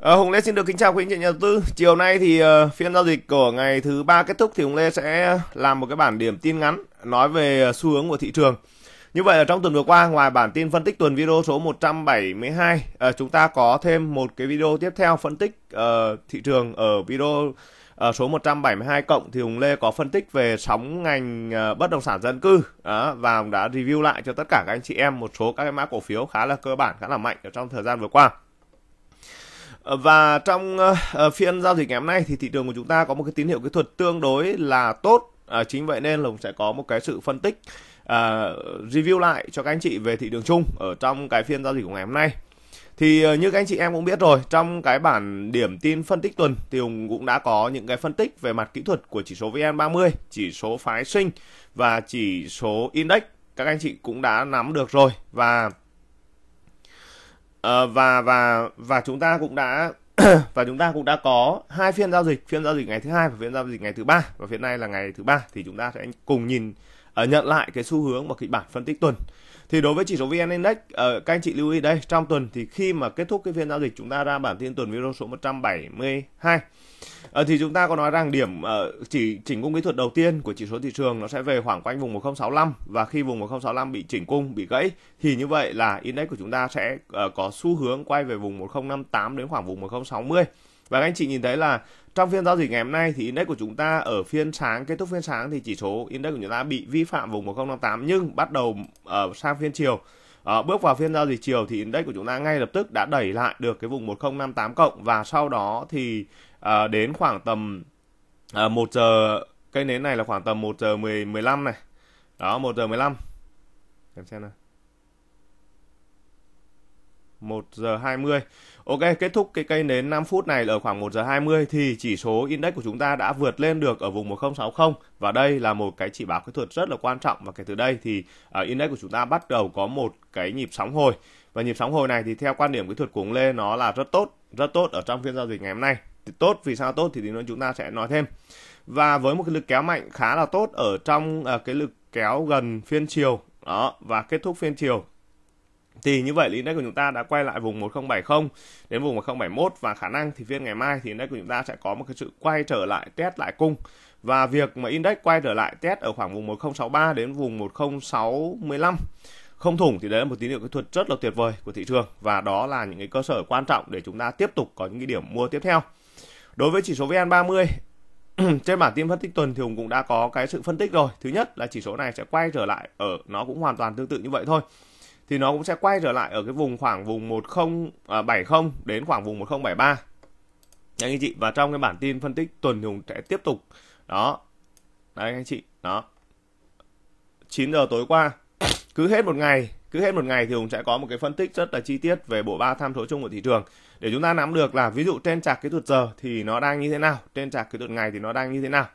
À, Hùng Lê xin được kính chào quý anh chị nhà đầu tư. Chiều nay thì uh, phiên giao dịch của ngày thứ ba kết thúc thì Hùng Lê sẽ làm một cái bản điểm tin ngắn nói về ờ, xu hướng của thị trường. Như vậy là trong tuần vừa qua ngoài bản tin phân tích tuần video số 172 uh, chúng ta có thêm một cái video tiếp theo phân tích uh, thị trường ở video uh, số 172 cộng thì Hùng Lê có phân tích về sóng ngành uh, bất động sản dân cư đó, và đã review lại cho tất cả các anh chị em một số các cái mã cổ phiếu khá là cơ bản khá là mạnh ở trong thời gian vừa qua. Và trong ờ, ờ, phiên giao dịch ngày hôm nay thì thị trường của chúng ta có một cái tín hiệu kỹ thuật tương đối là tốt. À, chính vậy nên Lùng sẽ có một cái sự phân tích à, review lại cho các anh chị về thị trường chung ở trong cái phiên giao dịch của ngày hôm nay. Thì như các anh chị em cũng biết rồi, trong cái bản điểm tin phân tích tuần thì Hùng cũng đã có những cái phân tích về mặt kỹ thuật của chỉ số VN30, chỉ số phái sinh và chỉ số index. Các anh chị cũng đã nắm được rồi và Ờ, và và và chúng ta cũng đã và chúng ta cũng đã có hai phiên giao dịch phiên giao dịch ngày thứ hai và phiên giao dịch ngày thứ ba và phiên nay là ngày thứ ba thì chúng ta sẽ cùng nhìn uh, nhận lại cái xu hướng và kịch bản phân tích tuần thì đối với chỉ số vn index ờ, các anh chị lưu ý đây trong tuần thì khi mà kết thúc cái phiên giao dịch chúng ta ra bản tin tuần video số 172 uh, ờ, thì chúng ta có nói rằng điểm chỉ chỉnh cung kỹ thuật đầu tiên của chỉ số thị trường nó sẽ về khoảng quanh vùng 1065 và khi vùng 1065 bị chỉnh cung bị gãy thì như vậy là index của chúng ta sẽ có xu hướng quay về vùng 1058 đến khoảng vùng 1060 và các anh chị nhìn thấy là trong phiên giao dịch ngày hôm nay thì index của chúng ta ở phiên sáng kết thúc phiên sáng thì chỉ số index của chúng ta bị vi phạm vùng 1058 nhưng bắt đầu ở ờ, uh, sang phiên chiều À, bước vào phiên giao dịch chiều thì index của chúng ta ngay lập tức đã đẩy lại được cái vùng 1058 cộng và sau đó thì à, đến khoảng tầm à, 1 giờ cây nến này là khoảng tầm 1 giờ 10 15 này. Đó 1 giờ 15. Em xem nào. 1 giờ 20 Ok, kết thúc cái cây nến 5 phút này ở khoảng 1 giờ 20 thì chỉ số index của chúng ta đã vượt lên được ở vùng 1060 và đây là một cái chỉ báo kỹ thuật rất là quan trọng và kể từ đây thì uh, index của chúng ta bắt đầu có một cái nhịp sóng hồi và nhịp sóng hồi này thì theo quan điểm kỹ thuật của ông Lê nó là rất tốt, rất tốt ở trong phiên giao dịch ngày hôm nay. Thì tốt vì sao tốt thì nữa chúng ta sẽ nói thêm. Và với một cái lực kéo mạnh khá là tốt ở trong uh, cái lực kéo gần phiên chiều đó và kết thúc phiên chiều thì như vậy là index của chúng ta đã quay lại vùng 1070 đến vùng 1071 và khả năng thì phiên ngày mai thì index của chúng ta sẽ có một cái sự quay trở lại test lại cung và việc mà index quay trở lại test ở khoảng vùng 1063 đến vùng 1065 không thủng thì đấy là một tín hiệu kỹ thuật rất là tuyệt vời của thị trường và đó là những cái cơ sở quan trọng để chúng ta tiếp tục có những cái điểm mua tiếp theo. Đối với chỉ số VN30 trên bản tin phân tích tuần thì Hùng cũng đã có cái sự phân tích rồi. Thứ nhất là chỉ số này sẽ quay trở lại ở nó cũng hoàn toàn tương tự như vậy thôi thì nó cũng sẽ quay trở lại ở cái vùng khoảng vùng 1070 à, đến khoảng vùng 1073 anh anh chị và trong cái bản tin phân tích tuần hùng sẽ tiếp tục đó đấy anh chị đó 9 giờ tối qua cứ hết một ngày cứ hết một ngày thì hùng sẽ có một cái phân tích rất là chi tiết về bộ ba tham số chung của thị trường để chúng ta nắm được là ví dụ trên chạc kỹ thuật giờ thì nó đang như thế nào trên chạc kỹ thuật ngày thì nó đang như thế nào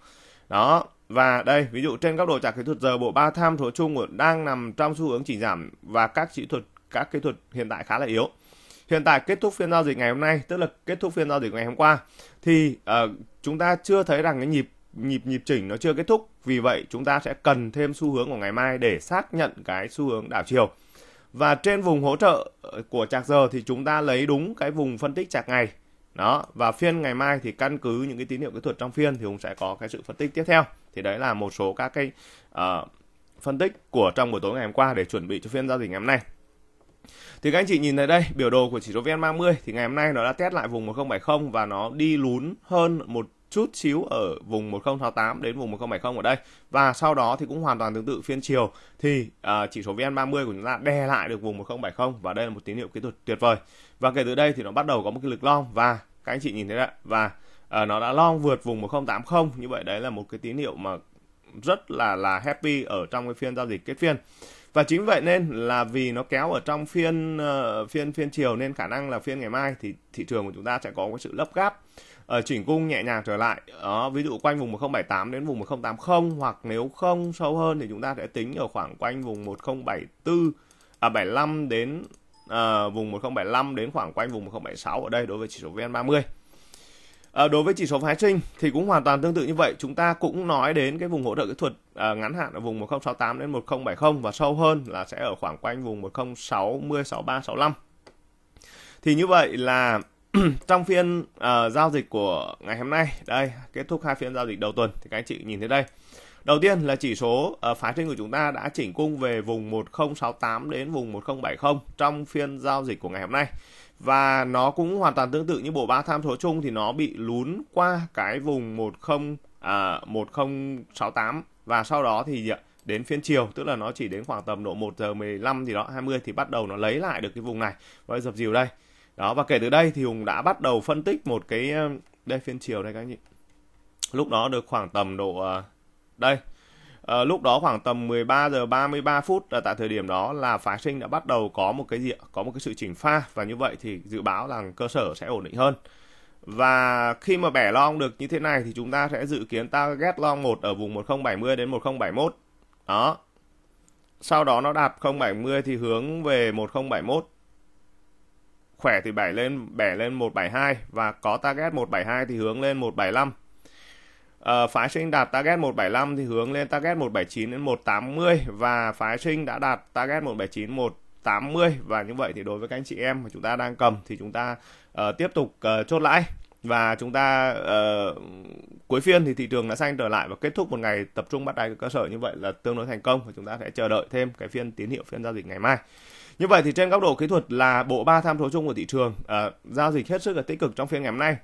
đó và đây, ví dụ trên góc kỹ thuật giờ, bộ ba tham số chung của đang nằm trong xu hướng chỉ giảm và các kỹ thuật các kỹ thuật hiện tại khá là yếu. Hiện tại kết thúc phiên giao dịch ngày hôm nay, tức là kết thúc phiên giao dịch ngày hôm qua thì uh, chúng ta chưa thấy rằng cái nhịp nhịp nhịp chỉnh nó chưa kết thúc. Vì vậy chúng ta sẽ cần thêm xu hướng của ngày mai để xác nhận cái xu hướng đảo chiều. Và trên vùng hỗ trợ ờ, của chạc giờ thì chúng ta lấy đúng cái vùng phân tích chạc ngày. Đó, và phiên ngày mai thì căn cứ những cái tín hiệu kỹ thuật trong phiên thì Hùng sẽ có cái sự phân tích tiếp theo thì đấy là một số các cái uh, phân tích của trong buổi tối ngày hôm qua để chuẩn bị cho phiên giao dịch ngày hôm nay thì các anh chị nhìn thấy đây, biểu đồ của chỉ số VN30 thì ngày hôm nay nó đã test lại vùng 1070 và nó đi lún hơn một chút xíu ở vùng 1068 đến vùng 1070 ở đây và sau đó thì cũng hoàn toàn tương tự phiên chiều thì uh, chỉ số VN30 của chúng ta đè lại được vùng 1070 và đây là một tín hiệu kỹ thuật tuyệt vời. Và kể từ đây thì nó bắt đầu có một cái lực long và các anh chị nhìn thấy đấy và à, nó đã long vượt vùng 1080 như vậy đấy là một cái tín hiệu mà rất là là happy ở trong cái phiên giao dịch kết phiên và chính vậy nên là vì nó kéo ở trong phiên uh, phiên phiên chiều nên khả năng là phiên ngày mai thì thị trường của chúng ta sẽ có cái sự lấp gáp ở ờ, chỉnh cung nhẹ nhàng trở lại đó ví dụ quanh vùng 1078 đến vùng 1080 hoặc nếu không sâu hơn thì chúng ta sẽ tính ở khoảng quanh vùng 1074 à 75 đến à, vùng 1075 đến khoảng quanh vùng 1076 ở đây đối với chỉ số VN30 À, đối với chỉ số phái sinh thì cũng hoàn toàn tương tự như vậy, chúng ta cũng nói đến cái vùng hỗ trợ kỹ thuật à, ngắn hạn ở vùng 1068 đến 1070 và sâu hơn là sẽ ở khoảng quanh vùng 1060 63 65. Thì như vậy là trong phiên uh, giao dịch của ngày hôm nay, đây kết thúc hai phiên giao dịch đầu tuần thì các anh chị nhìn thấy đây. Đầu tiên là chỉ số uh, phái sinh của chúng ta đã chỉnh cung về vùng 1068 đến vùng 1070 trong phiên giao dịch của ngày hôm nay và nó cũng hoàn toàn tương tự như bộ ba tham số chung thì nó bị lún qua cái vùng 10 à, 1068 và sau đó thì à, đến phiên chiều tức là nó chỉ đến khoảng tầm độ 1 giờ 15 gì đó 20 thì bắt đầu nó lấy lại được cái vùng này và dập dìu đây đó và kể từ đây thì Hùng đã bắt đầu phân tích một cái đây phiên chiều đây các anh chị lúc đó được khoảng tầm độ à, đây à, lúc đó khoảng tầm 13 giờ 33 phút à, tại thời điểm đó là phái sinh đã bắt đầu có một cái gì có một cái sự chỉnh pha và như vậy thì dự báo rằng cơ sở sẽ ổn định hơn và khi mà bẻ long được như thế này thì chúng ta sẽ dự kiến ta target long 1 ở vùng 1070 đến 1071 đó sau đó nó đạp 070 thì hướng về 1071 khỏe thì bẻ lên bẻ lên 172 và có target 172 thì hướng lên 175 À, phái sinh đạt target 175 thì hướng lên target 179 đến 180 và phái sinh đã đạt target 179 180 và như vậy thì đối với các anh chị em mà chúng ta đang cầm thì chúng ta uh, tiếp tục uh, chốt lãi và chúng ta uh, cuối phiên thì thị trường đã xanh trở lại và kết thúc một ngày tập trung bắt đáy cơ sở như vậy là tương đối thành công và chúng ta sẽ chờ đợi thêm cái phiên tín hiệu phiên giao dịch ngày mai như vậy thì trên góc độ kỹ thuật là bộ ba tham số chung của thị trường uh, giao dịch hết sức là tích cực trong phiên ngày hôm nay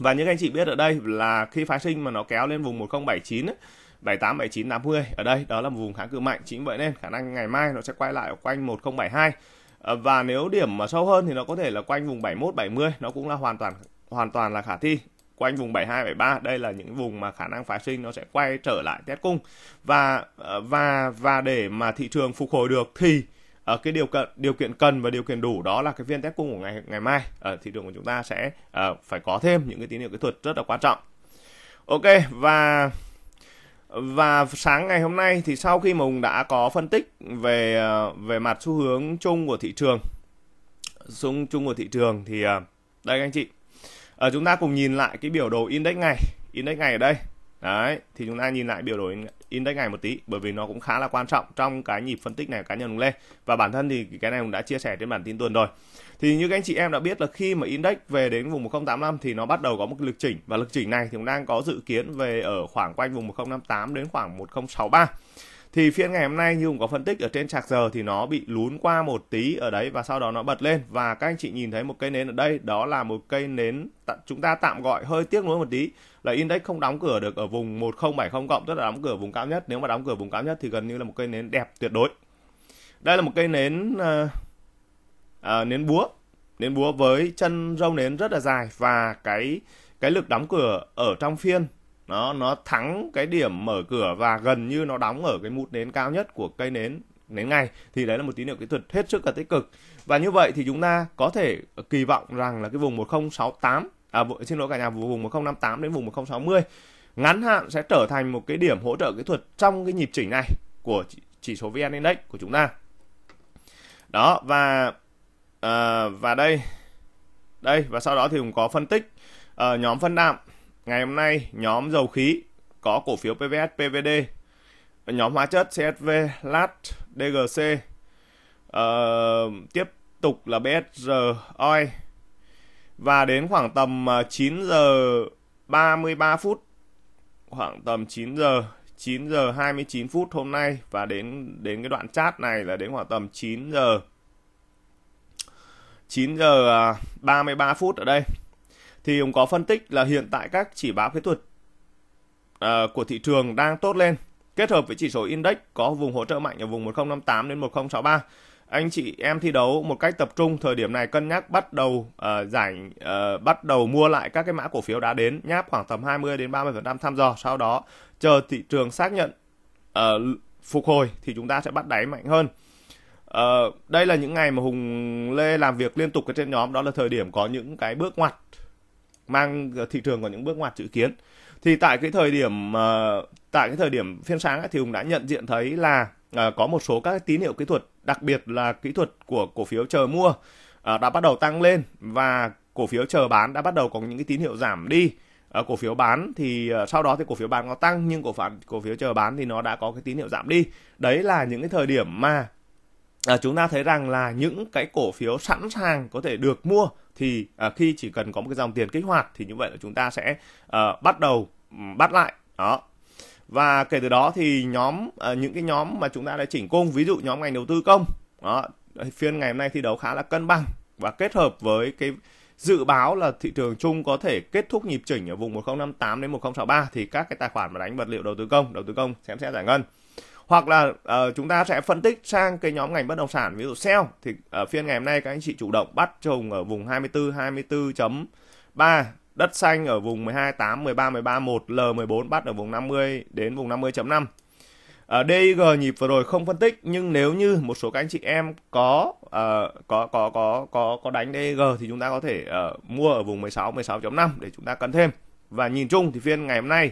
và những anh chị biết ở đây là khi phái sinh mà nó kéo lên vùng 1079 ấy, 78, 79, 80 ở đây đó là một vùng kháng cự mạnh chính vậy nên khả năng ngày mai nó sẽ quay lại ở quanh 1072 ờ, và nếu điểm mà sâu hơn thì nó có thể là quanh vùng 71, 70 nó cũng là hoàn toàn hoàn toàn là khả thi quanh vùng 72, 73 đây là những vùng mà khả năng phái sinh nó sẽ quay trở lại test cung và ờ, và và để mà thị trường phục hồi được thì ở ờ, cái điều kiện điều kiện cần và điều kiện đủ đó là cái viên test cung của ngày ngày mai ở ờ, thị trường của chúng ta sẽ uh, phải có thêm những cái tín hiệu kỹ thuật rất là quan trọng ok và và sáng ngày hôm nay thì sau khi mà hùng đã có phân tích về về mặt xu hướng chung của thị trường xuống chung của thị trường thì đây anh chị à, chúng ta cùng nhìn lại cái biểu đồ index ngày index ngày ở đây Đấy, thì chúng ta nhìn lại biểu đồ index này một tí bởi vì nó cũng khá là quan trọng trong cái nhịp phân tích này cá nhân Hùng Lê. Và bản thân thì cái này Hùng đã chia sẻ trên bản tin tuần rồi. Thì như các anh chị em đã biết là khi mà index về đến vùng 1085 thì nó bắt đầu có một lực chỉnh và lực chỉnh này thì cũng đang có dự kiến về ở khoảng quanh vùng 1058 đến khoảng 1063 thì phiên ngày hôm nay như cũng có phân tích ở trên chạc giờ thì nó bị lún qua một tí ở đấy và sau đó nó bật lên và các anh chị nhìn thấy một cây nến ở đây đó là một cây nến chúng ta tạm gọi hơi tiếc nuối một tí là index không đóng cửa được ở vùng 1070 cộng tức là đóng cửa vùng cao nhất nếu mà đóng cửa vùng cao nhất thì gần như là một cây nến đẹp tuyệt đối đây là một cây nến uh, uh, nến búa nến búa với chân râu nến rất là dài và cái cái lực đóng cửa ở trong phiên nó nó thắng cái điểm mở cửa và gần như nó đóng ở cái mút nến cao nhất của cây nến nến ngay thì đấy là một tín hiệu kỹ thuật hết sức là tích cực và như vậy thì chúng ta có thể kỳ vọng rằng là cái vùng 1068 à xin lỗi cả nhà vùng 1058 đến vùng 1060 ngắn hạn sẽ trở thành một cái điểm hỗ trợ kỹ thuật trong cái nhịp chỉnh này của chỉ số VN Index của chúng ta đó và à, và đây đây và sau đó thì cũng có phân tích à, nhóm phân đạm Ngày hôm nay, nhóm dầu khí có cổ phiếu PVS, PVD, nhóm hóa chất CSV, LAT, DGC, uh, ờ, tiếp tục là BSR Oil. Và đến khoảng tầm 9 ờ, giờ 33 phút, khoảng tầm 9 giờ 9 giờ 29 phút hôm nay và đến đến cái đoạn chat này là đến khoảng tầm 9 giờ 9 giờ 33 ờ, phút ở đây thì ông có phân tích là hiện tại các chỉ báo kỹ thuật uh, của thị trường đang tốt lên kết hợp với chỉ số index có vùng hỗ trợ mạnh ở vùng 1058 đến 1063 anh chị em thi đấu một cách tập trung thời điểm này cân nhắc bắt đầu uh, giải uh, bắt đầu mua lại các cái mã cổ phiếu đã đến nháp khoảng tầm 20 đến 30% thăm dò sau đó chờ thị trường xác nhận uh, phục hồi thì chúng ta sẽ bắt đáy mạnh hơn uh, đây là những ngày mà Hùng Lê làm việc liên tục ở trên nhóm đó là thời điểm có những cái bước ngoặt mang ờ, thị trường vào những bước ngoặt dự kiến thì tại cái thời điểm ờ, tại cái thời điểm phiên sáng thì hùng đã nhận diện thấy là ờ, có một số các tín hiệu kỹ thuật đặc biệt là kỹ thuật của cổ phiếu chờ mua đã bắt đầu tăng lên và cổ phiếu chờ bán đã bắt đầu có những cái tín hiệu giảm đi cổ phiếu bán thì sau đó thì cổ phiếu bán có tăng nhưng cổ phản cổ phiếu chờ bán thì nó đã có cái tín hiệu giảm đi đấy là những cái thời điểm mà à, chúng ta thấy rằng là những cái cổ phiếu sẵn sàng có thể được mua thì à, khi chỉ cần có một cái dòng tiền kích hoạt thì như vậy là chúng ta sẽ à, bắt đầu ừ, bắt lại đó và kể từ đó thì nhóm à, những cái nhóm mà chúng ta đã chỉnh cung ví dụ nhóm ngành đầu tư công đó phiên ngày hôm nay thi đấu khá là cân bằng và kết hợp với cái dự báo là thị trường chung có thể kết thúc nhịp chỉnh ở vùng 1058 đến 1063 thì các cái tài khoản mà đánh vật liệu đầu tư công, đầu tư công xem xét giải ngân hoặc là uh, chúng ta sẽ phân tích sang cái nhóm ngành bất động sản ví dụ sale thì ở ờ, phiên ngày hôm nay các anh chị chủ động bắt trùng ở vùng 24 24.3 đất xanh ở vùng 12 8 13 13 1 L14 bắt ở vùng 50 đến vùng 50.5 ở DIG nhịp vừa rồi không phân tích nhưng nếu như một số các anh chị em có uh, có có có có có đánh DIG thì chúng ta có thể uh, mua ở vùng 16 16.5 để chúng ta cân thêm và nhìn chung thì phiên ngày hôm nay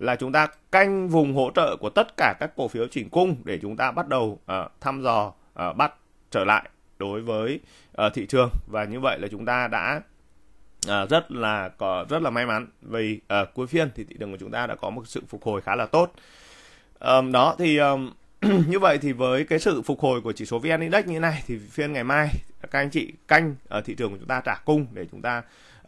là chúng ta canh vùng hỗ trợ của tất cả các cổ phiếu chỉnh cung để chúng ta bắt đầu uh, thăm dò uh, bắt trở lại đối với uh, thị trường và như vậy là chúng ta đã uh, rất là có rất là may mắn vì uh, cuối phiên thì thị trường của chúng ta đã có một sự phục hồi khá là tốt um, đó thì um, như vậy thì với cái sự phục hồi của chỉ số vn index như thế này thì phiên ngày mai các anh chị canh ở thị trường của chúng ta trả cung để chúng ta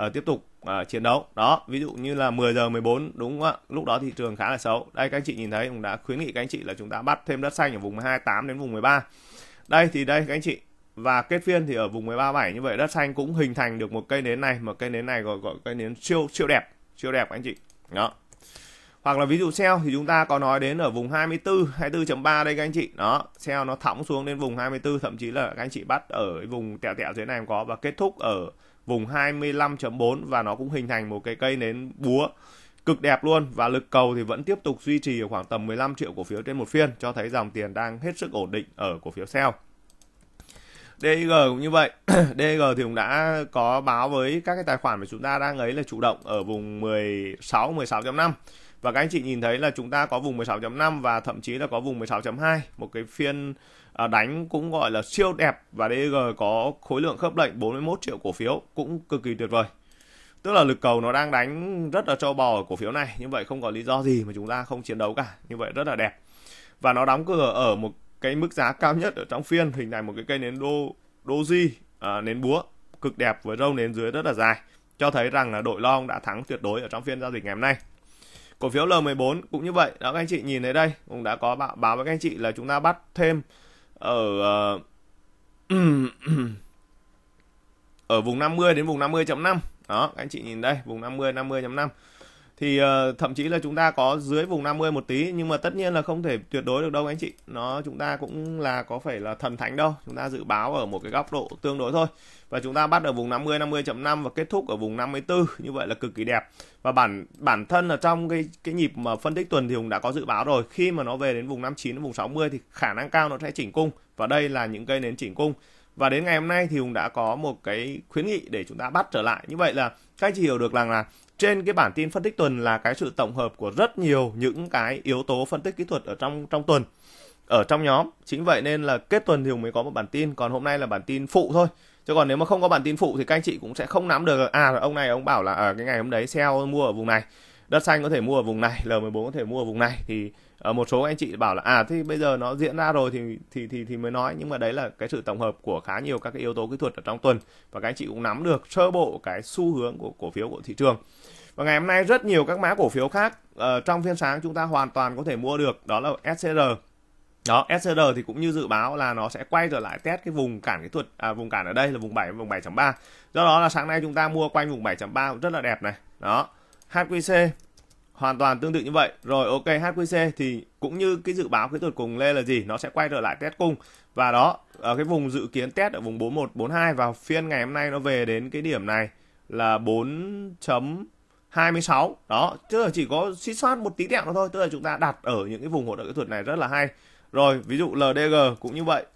uh, tiếp tục uh, chiến đấu đó ví dụ như là 10 giờ 14 đúng không ạ lúc đó thị trường khá là xấu đây các anh chị nhìn thấy cũng đã khuyến nghị các anh chị là chúng ta bắt thêm đất xanh ở vùng 28 đến vùng 13 đây thì đây các anh chị và kết phiên thì ở vùng 137 như vậy đất xanh cũng hình thành được một cây nến này một cây nến này gọi gọi cây nến siêu siêu đẹp siêu đẹp anh chị đó hoặc là ví dụ sell thì chúng ta có nói đến ở vùng 24 24.3 đây các anh chị đó sell nó thõng xuống đến vùng 24 thậm chí là các anh chị bắt ở vùng tẹo tẹo dưới này em có và kết thúc ở vùng 25.4 và nó cũng hình thành một cái cây nến búa cực đẹp luôn và lực cầu thì vẫn tiếp tục duy trì ở khoảng tầm 15 triệu cổ phiếu trên một phiên cho thấy dòng tiền đang hết sức ổn định ở cổ phiếu sell. DG cũng như vậy, DG thì cũng đã có báo với các cái tài khoản mà chúng ta đang ấy là chủ động ở vùng 16 16.5 và các anh chị nhìn thấy là chúng ta có vùng 16.5 và thậm chí là có vùng 16.2 một cái phiên à, đánh cũng gọi là siêu đẹp và DG có khối lượng khớp lệnh 41 triệu cổ phiếu cũng cực kỳ tuyệt vời tức là lực cầu nó đang đánh rất là trâu bò ở cổ phiếu này như vậy không có lý do gì mà chúng ta không chiến đấu cả như vậy rất là đẹp và nó đóng cửa ở một cái mức giá cao nhất ở trong phiên hình thành một cái cây nến đô doji à, nến búa cực đẹp với râu nến dưới rất là dài cho thấy rằng là đội long đã thắng tuyệt đối ở trong phiên giao dịch ngày hôm nay Cổ phiếu L14 cũng như vậy. Đó các anh chị nhìn thấy đây, cũng đã có báo, báo với các anh chị là chúng ta bắt thêm ở ờ, ở vùng 50 đến vùng 50.5. Đó, các anh chị nhìn đây, vùng 50 50.5 thì uh, thậm chí là chúng ta có dưới vùng 50 một tí nhưng mà tất nhiên là không thể tuyệt đối được đâu anh chị nó chúng ta cũng là có phải là thần thánh đâu chúng ta dự báo ở một cái góc độ tương đối thôi và chúng ta bắt ở vùng 50 50.5 và kết thúc ở vùng 54 như vậy là cực kỳ đẹp và bản bản thân là trong cái cái nhịp mà phân tích tuần thì Hùng đã có dự báo rồi khi mà nó về đến vùng 59 đến vùng 60 thì khả năng cao nó sẽ chỉnh cung và đây là những cây nến chỉnh cung và đến ngày hôm nay thì Hùng đã có một cái khuyến nghị để chúng ta bắt trở lại như vậy là các anh chị hiểu được rằng là trên cái bản tin phân tích tuần là cái sự tổng hợp của rất nhiều những cái yếu tố phân tích kỹ thuật ở trong trong tuần ở trong nhóm chính vậy nên là kết tuần thì Hùng mới có một bản tin còn hôm nay là bản tin phụ thôi chứ còn nếu mà không có bản tin phụ thì các anh chị cũng sẽ không nắm được à ông này ông bảo là ở à, cái ngày hôm đấy sale mua ở vùng này đất xanh có thể mua ở vùng này L14 có thể mua ở vùng này thì à, một số anh chị bảo là à thì bây giờ nó diễn ra rồi thì thì thì thì mới nói nhưng mà đấy là cái sự tổng hợp của khá nhiều các cái yếu tố kỹ thuật ở trong tuần và các anh chị cũng nắm được sơ bộ cái xu hướng của cổ phiếu của thị trường và ngày hôm nay rất nhiều các mã cổ phiếu khác ờ, trong phiên sáng chúng ta hoàn toàn có thể mua được đó là SCR đó SCR thì cũng như dự báo là nó sẽ quay trở lại test cái vùng cản kỹ thuật à, vùng cản ở đây là vùng 7 vùng 7.3 do đó là sáng nay chúng ta mua quanh vùng 7.3 cũng rất là đẹp này đó HQC hoàn toàn tương tự như vậy. Rồi ok HQC thì cũng như cái dự báo kỹ thuật cùng lên là gì, nó sẽ quay trở lại test cung Và đó, ở ờ, cái vùng dự kiến test ở vùng 4142 vào phiên ngày hôm nay nó về đến cái điểm này là 4 26 đó tức là chỉ có xích soát một tí tẹo thôi tức là chúng ta đặt ở những cái vùng hỗ trợ kỹ thuật này rất là hay rồi ví dụ LDG cũng như vậy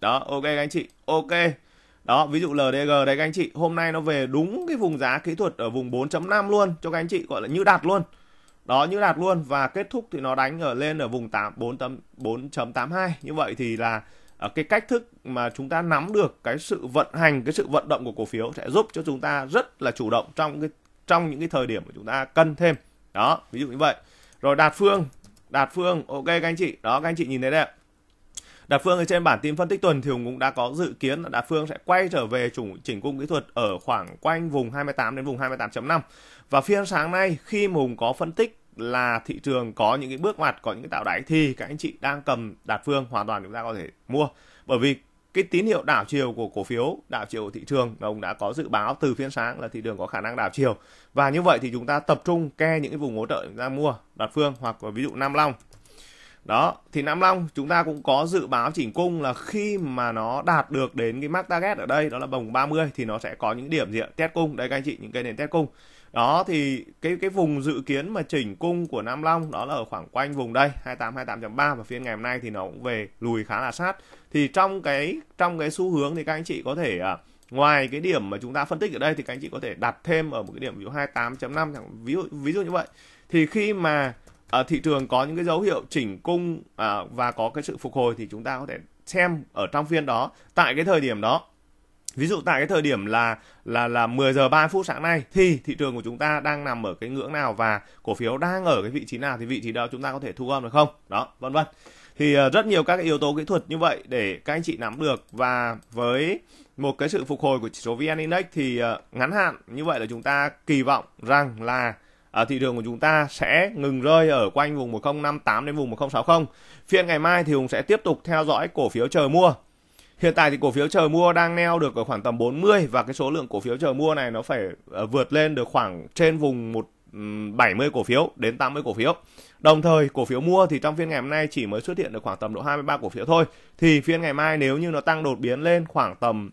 đó ok các anh chị ok đó ví dụ LDG đấy các anh chị hôm nay nó về đúng cái vùng giá kỹ thuật ở vùng 4.5 luôn cho các anh chị gọi là như đặt luôn đó như đạt luôn và kết thúc thì nó đánh ở lên ở vùng 8 4 4.82 như vậy thì là ở ờ, cái cách thức mà chúng ta nắm được cái sự vận hành cái sự vận động của cổ phiếu sẽ giúp cho chúng ta rất là chủ động trong cái trong những cái thời điểm mà chúng ta cân thêm đó ví dụ như vậy rồi đạt phương đạt phương ok các anh chị đó các anh chị nhìn thấy đây ạ Đạt Phương ở trên bản tin phân tích tuần thì Hùng cũng đã có dự kiến là Đạt Phương sẽ quay trở về chủ chỉnh cung kỹ thuật ở khoảng quanh vùng 28 đến vùng 28.5. Và phiên sáng nay khi mà Hùng có phân tích là thị trường có những cái bước ngoặt, có những cái tạo đáy thì các anh chị đang cầm Đạt Phương hoàn toàn chúng ta có thể mua. Bởi vì cái tín hiệu đảo chiều của cổ phiếu, đảo chiều của thị trường là ông đã có dự báo từ phiên sáng là thị trường có khả năng đảo chiều. Và như vậy thì chúng ta tập trung ke những cái vùng hỗ trợ chúng ta mua, Đạt Phương hoặc ví dụ Nam Long đó thì Nam Long chúng ta cũng có dự báo chỉnh cung là khi mà nó đạt được đến cái mắc target ở đây đó là vòng 30 thì nó sẽ có những điểm gì ạ test cung đây các anh chị những cây nền test cung đó thì cái cái vùng dự kiến mà chỉnh cung của Nam Long đó là ở khoảng quanh vùng đây 28 28.3 và phiên ngày hôm nay thì nó cũng về lùi khá là sát thì trong cái trong cái xu hướng thì các anh chị có thể à, ngoài cái điểm mà chúng ta phân tích ở đây thì các anh chị có thể đặt thêm ở một cái điểm ví dụ 28.5 ví dụ ví dụ như vậy thì khi mà à, thị trường có những cái dấu hiệu chỉnh cung à, và có cái sự phục hồi thì chúng ta có thể xem ở trong phiên đó tại cái thời điểm đó ví dụ tại cái thời điểm là là là 10 giờ 3 phút sáng nay thì thị trường của chúng ta đang nằm ở cái ngưỡng nào và cổ phiếu đang ở cái vị trí nào thì vị trí đó chúng ta có thể thu gom được không đó vân vân thì à, rất nhiều các yếu tố kỹ thuật như vậy để các anh chị nắm được và với một cái sự phục hồi của chỉ số VN Index thì à, ngắn hạn như vậy là chúng ta kỳ vọng rằng là ở ờ, thị trường của chúng ta sẽ ngừng rơi ở quanh vùng 1058 đến vùng 1060. Phiên ngày mai thì Hùng sẽ tiếp tục theo dõi cổ phiếu chờ mua. Hiện tại thì cổ phiếu chờ mua đang neo được ở khoảng tầm 40 và cái số lượng cổ phiếu chờ mua này nó phải ờ, vượt lên được khoảng trên vùng 1 70 cổ phiếu đến 80 cổ phiếu. Đồng thời cổ phiếu mua thì trong phiên ngày hôm nay chỉ mới xuất hiện được khoảng tầm độ 23 cổ phiếu thôi. Thì phiên ngày mai nếu như nó tăng đột biến lên khoảng tầm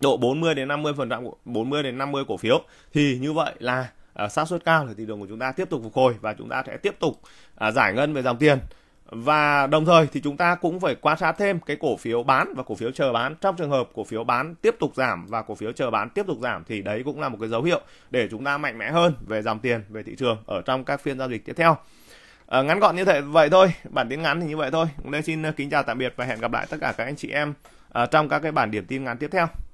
độ 40 đến 50 phần trăm 40 đến 50 cổ phiếu thì như vậy là Ờ, xác suất cao là thị trường của chúng ta tiếp tục phục hồi và chúng ta sẽ tiếp tục à, giải ngân về dòng tiền và đồng thời thì chúng ta cũng phải quan sát thêm cái cổ phiếu bán và cổ phiếu chờ bán trong trường hợp cổ phiếu bán tiếp tục giảm và cổ phiếu chờ bán tiếp tục giảm thì đấy cũng là một cái dấu hiệu để chúng ta mạnh mẽ hơn về dòng tiền về thị trường ở trong các phiên giao dịch tiếp theo à, ngắn gọn như thế vậy thôi bản tin ngắn thì như vậy thôi cũng đây xin kính chào tạm biệt và hẹn gặp lại tất cả các anh chị em à, trong các cái bản điểm tin ngắn tiếp theo